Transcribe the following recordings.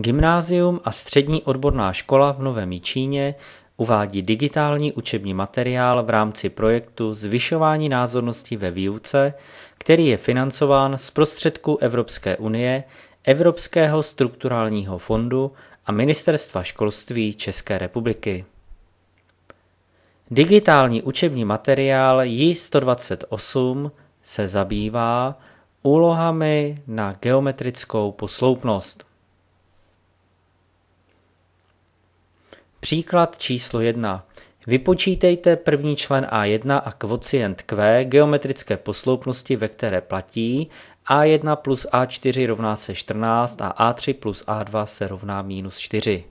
Gymnázium a střední odborná škola v Novém Číně uvádí digitální učební materiál v rámci projektu Zvyšování názornosti ve výuce, který je financován z prostředků Evropské unie, Evropského strukturálního fondu a Ministerstva školství České republiky. Digitální učební materiál JI 128 se zabývá úlohami na geometrickou posloupnost. Příklad číslo 1. Vypočítejte první člen A1 a kvocient Q geometrické posloupnosti, ve které platí A1 plus A4 rovná se 14 a A3 plus A2 se rovná minus 4.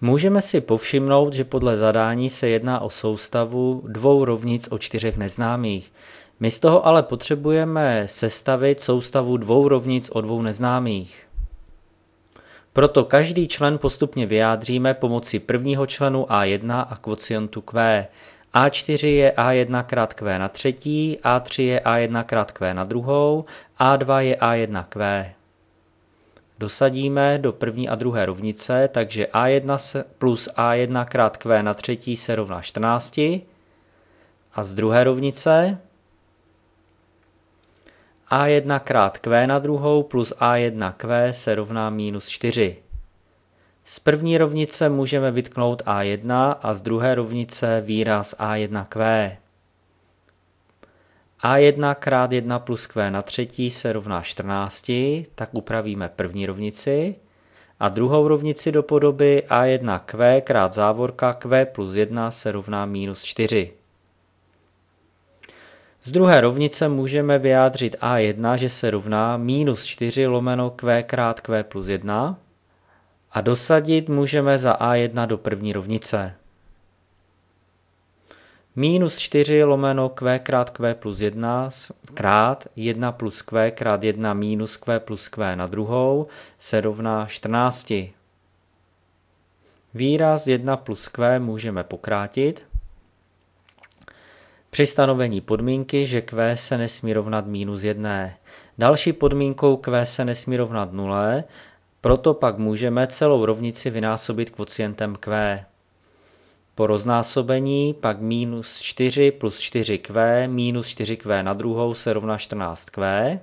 Můžeme si povšimnout, že podle zadání se jedná o soustavu dvou rovnic o čtyřech neznámých. My z toho ale potřebujeme sestavit soustavu dvou rovnic o dvou neznámých. Proto každý člen postupně vyjádříme pomocí prvního členu A1 a kvocientu Q. A4 je A1 krát Q na třetí, A3 je A1 krát Q na druhou, A2 je A1 Q. Dosadíme do první a druhé rovnice, takže A1 plus A1 krát Q na třetí se rovná 14. A z druhé rovnice a1 krát q na druhou plus a1q se rovná minus 4. Z první rovnice můžeme vytknout a1 a z druhé rovnice výraz a1q. a1 krát 1 plus q na třetí se rovná 14, tak upravíme první rovnici a druhou rovnici do podoby a1q krát závorka q plus 1 se rovná minus 4. Z druhé rovnice můžeme vyjádřit A1, že se rovná minus 4 lomeno Q krát Q plus 1 a dosadit můžeme za A1 do první rovnice. Minus 4 lomeno Q krát Q plus 1 krát 1 plus Q krát 1 minus Q plus Q na druhou se rovná 14. Výraz 1 plus Q můžeme pokrátit při stanovení podmínky, že Q se nesmí rovnat minus 1. Další podmínkou Q se nesmí rovnat 0, proto pak můžeme celou rovnici vynásobit kvocientem Q. Po roznásobení pak minus 4 plus 4Q minus 4Q na druhou se rovná 14Q,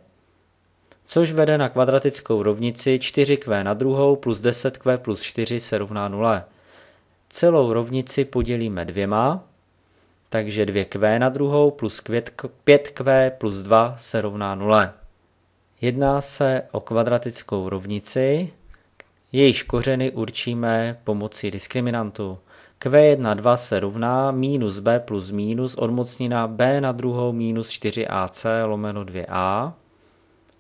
což vede na kvadratickou rovnici 4Q na druhou plus 10Q plus 4 se rovná 0. Celou rovnici podělíme dvěma, takže 2q na druhou plus 5q plus 2 se rovná 0. Jedná se o kvadratickou rovnici, jejíž kořeny určíme pomocí diskriminantu. Q1 na 2 se rovná minus b plus minus odmocnina b na druhou minus 4ac lomeno 2a,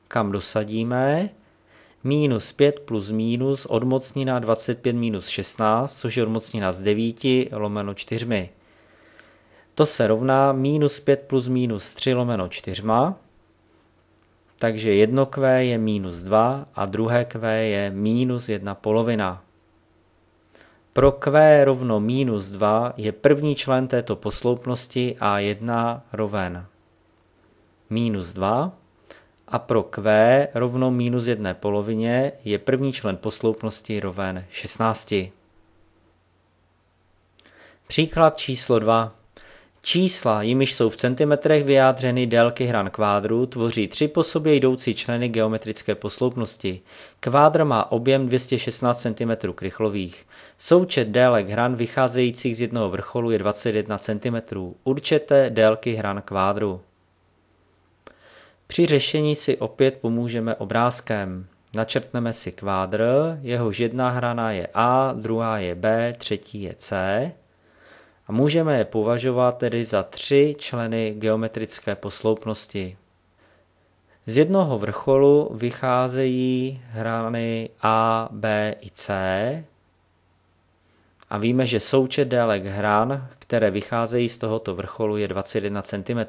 kam dosadíme minus 5 plus minus odmocnina 25 minus 16, což je odmocnina z 9 lomeno 4. To se rovná minus 5 plus minus 3 lomeno 4. Takže jedno Q je minus 2 a druhé Q je minus 1 polovina. Pro Q rovno minus 2 je první člen této posloupnosti A1 roven minus 2 a pro Q rovno minus 1 polovině je první člen posloupnosti roven 16. Příklad číslo 2. Čísla, jimiž jsou v centimetrech vyjádřeny délky hran kvádru, tvoří tři po sobě jdoucí členy geometrické posloupnosti. Kvádr má objem 216 cm krychlových. Součet délek hran vycházejících z jednoho vrcholu je 21 cm. Určete délky hran kvádru. Při řešení si opět pomůžeme obrázkem. Načrtneme si kvádr, jehož jedna hrana je A, druhá je B, třetí je C a můžeme je považovat tedy za tři členy geometrické posloupnosti. Z jednoho vrcholu vycházejí hrany A, B i C a víme, že součet délek hran, které vycházejí z tohoto vrcholu, je 21 cm.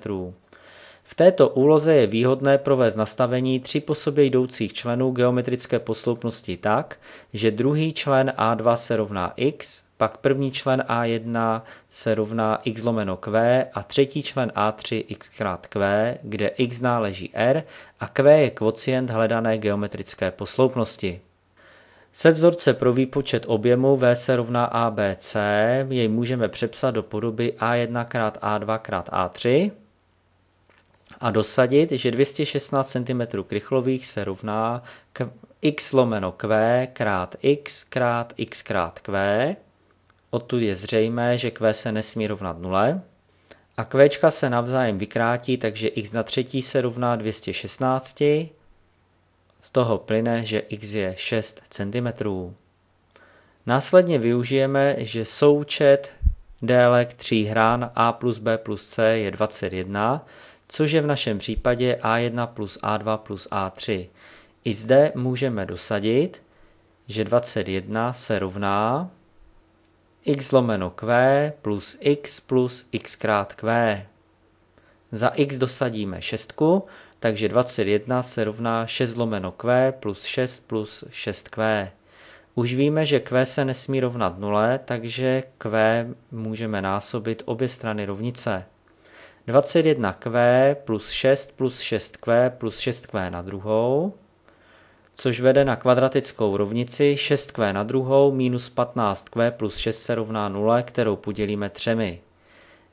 V této úloze je výhodné provést nastavení tři po sobě jdoucích členů geometrické posloupnosti tak, že druhý člen A2 se rovná x, pak první člen A1 se rovná x lomeno q a třetí člen A3 x krát q, kde x náleží r a q je kvocient hledané geometrické posloupnosti. Se vzorce pro výpočet objemu V se rovná ABC jej můžeme přepsat do podoby A1 krát A2 krát A3 a dosadit, že 216 cm krychlových se rovná k x lomeno q krát x krát x krát q. Odtud je zřejmé, že q se nesmí rovnat nule. A q se navzájem vykrátí, takže x na třetí se rovná 216. Z toho plyne, že x je 6 cm. Následně využijeme, že součet délek tří hran a plus b plus c je 21, což je v našem případě A1 plus A2 plus A3. I zde můžeme dosadit, že 21 se rovná x lomeno q plus x plus x krát q. Za x dosadíme šestku, takže 21 se rovná 6 lomeno q plus 6 plus 6q. Už víme, že q se nesmí rovnat nule, takže q můžeme násobit obě strany rovnice. 21q plus 6 plus 6q plus 6q na druhou, což vede na kvadratickou rovnici 6q na druhou minus 15q plus 6 se rovná 0, kterou podělíme třemi.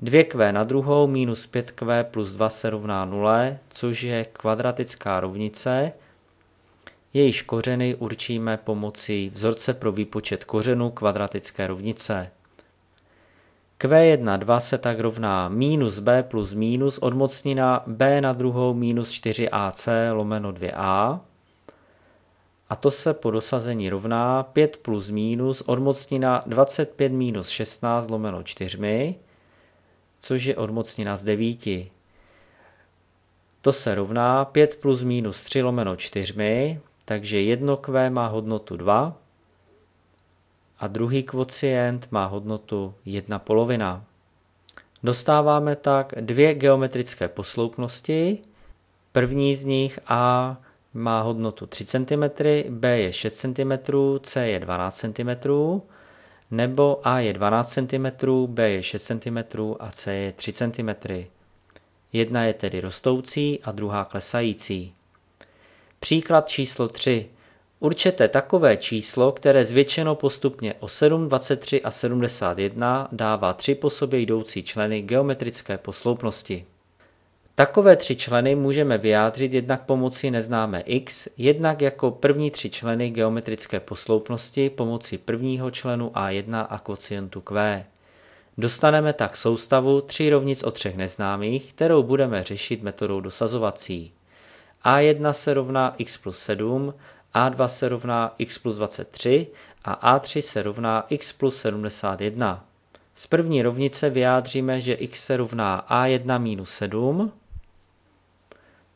2q na druhou minus 5q plus 2 se rovná 0, což je kvadratická rovnice, jejíž kořeny určíme pomocí vzorce pro výpočet kořenu kvadratické rovnice. Q1,2 se tak rovná minus b plus minus odmocnina b na druhou minus 4ac lomeno 2a. A to se po dosazení rovná 5 plus minus odmocnina 25 minus 16 lomeno 4, což je odmocnina z 9. To se rovná 5 plus minus 3 lomeno 4, takže 1 q má hodnotu 2 a druhý kvocient má hodnotu 1 polovina. Dostáváme tak dvě geometrické posloupnosti. První z nich A má hodnotu 3 cm, B je 6 cm, C je 12 cm, nebo A je 12 cm, B je 6 cm a C je 3 cm. Jedna je tedy rostoucí a druhá klesající. Příklad číslo 3. Určete takové číslo, které zvětšeno postupně o 7, 23 a 71 dává tři po sobě jdoucí členy geometrické posloupnosti. Takové tři členy můžeme vyjádřit jednak pomocí neznámé x, jednak jako první tři členy geometrické posloupnosti pomocí prvního členu a1 a kocientu q. Dostaneme tak soustavu tři rovnic o třech neznámých, kterou budeme řešit metodou dosazovací. a1 se rovná x plus 7, a2 se rovná x plus 23 a A3 se rovná x plus 71. Z první rovnice vyjádříme, že x se rovná A1 minus 7.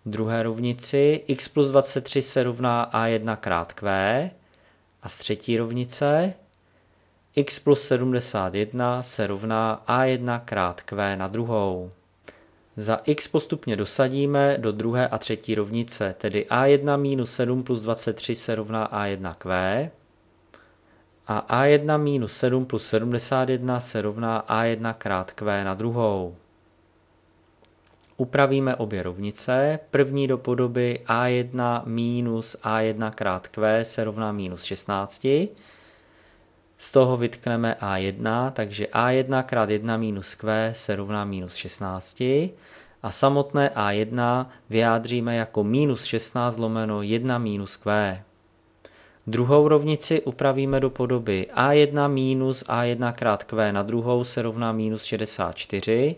V druhé rovnici x plus 23 se rovná A1 krát Q. A z třetí rovnice x plus 71 se rovná A1 krát Q na druhou. Za x postupně dosadíme do druhé a třetí rovnice, tedy a1 minus 7 plus 23 se rovná a1q a a1 minus 7 plus 71 se rovná a1 krát q na druhou. Upravíme obě rovnice, první do podoby a1 minus a1 krát q se rovná minus 16, z toho vytkneme A1, takže A1 krát 1 minus Q se rovná minus 16 a samotné A1 vyjádříme jako minus 16 lomeno 1 minus Q. Druhou rovnici upravíme do podoby A1 minus A1 krát Q na druhou se rovná minus 64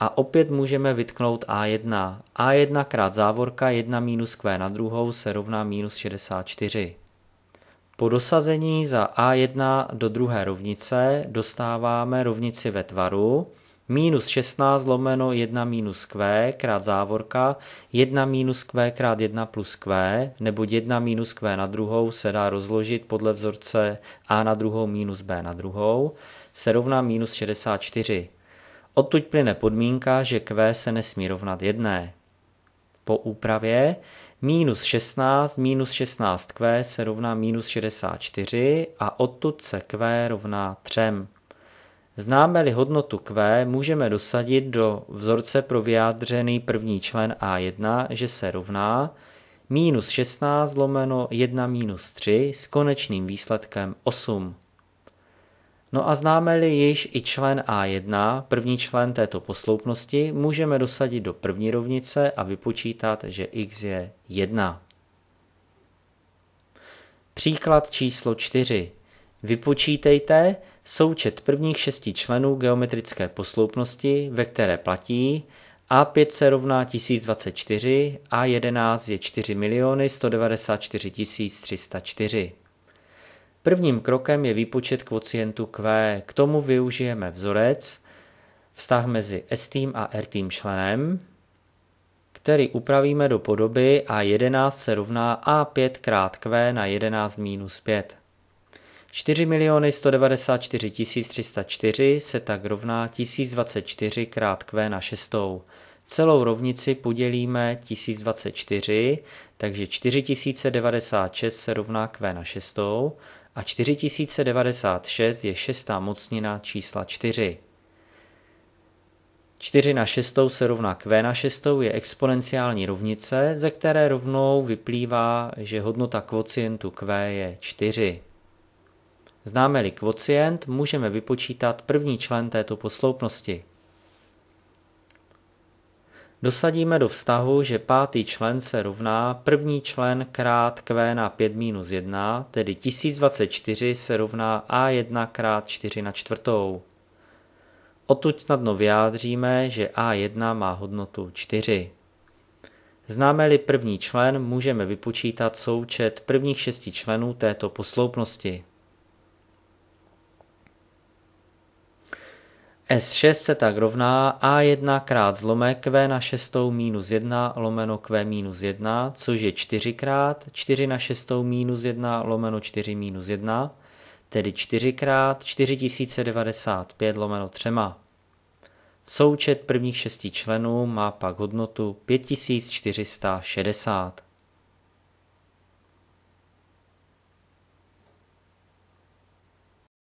a opět můžeme vytknout A1. A1 krát závorka 1 minus Q na druhou se rovná minus 64. Po dosazení za A1 do druhé rovnice dostáváme rovnici ve tvaru minus 16 lomeno 1 minus q krát závorka 1 minus q krát 1 plus q, nebo 1 minus q na druhou se dá rozložit podle vzorce a na druhou minus b na druhou, se rovná minus 64. Odtud plyne podmínka, že q se nesmí rovnat jedné. Po úpravě Minus 16 minus 16q se rovná minus 64 a odtud se q rovná 3. Známe-li hodnotu q, můžeme dosadit do vzorce pro vyjádřený první člen a1, že se rovná minus 16 lomeno 1 minus 3 s konečným výsledkem 8. No a známe-li již i člen A1, první člen této posloupnosti, můžeme dosadit do první rovnice a vypočítat, že x je 1. Příklad číslo 4. Vypočítejte součet prvních šesti členů geometrické posloupnosti, ve které platí A5 se rovná 1024, A11 je 4 194 304. Prvním krokem je výpočet kvocientu Q. K tomu využijeme vzorec, vztah mezi S tým a R tým členem, který upravíme do podoby A11 se rovná A5 krát Q na 11 minus 5. 4 miliony 194 304 se tak rovná 1024 krát Q na 6. Celou rovnici podělíme 1024, takže 4096 se rovná Q na 6 a 4096 je šestá mocnina čísla 4. 4 na 6 se rovná V na 6 je exponenciální rovnice, ze které rovnou vyplývá, že hodnota kvocientu q je 4. Známe-li kvocient, můžeme vypočítat první člen této posloupnosti dosadíme do vztahu, že pátý člen se rovná první člen krát q na 5 minus 1, tedy 1024 se rovná a1 krát 4 na čtvrtou. Odtud snadno vyjádříme, že a1 má hodnotu 4. Známe-li první člen, můžeme vypočítat součet prvních šesti členů této posloupnosti. S6 se tak rovná A1 krát zlomek Q na 6 minus 1 lomeno Q minus 1, což je 4 krát 4 na 6 minus 1 lomeno 4 minus 1, tedy 4 krát 4095 lomeno 3. Součet prvních šesti členů má pak hodnotu 5460.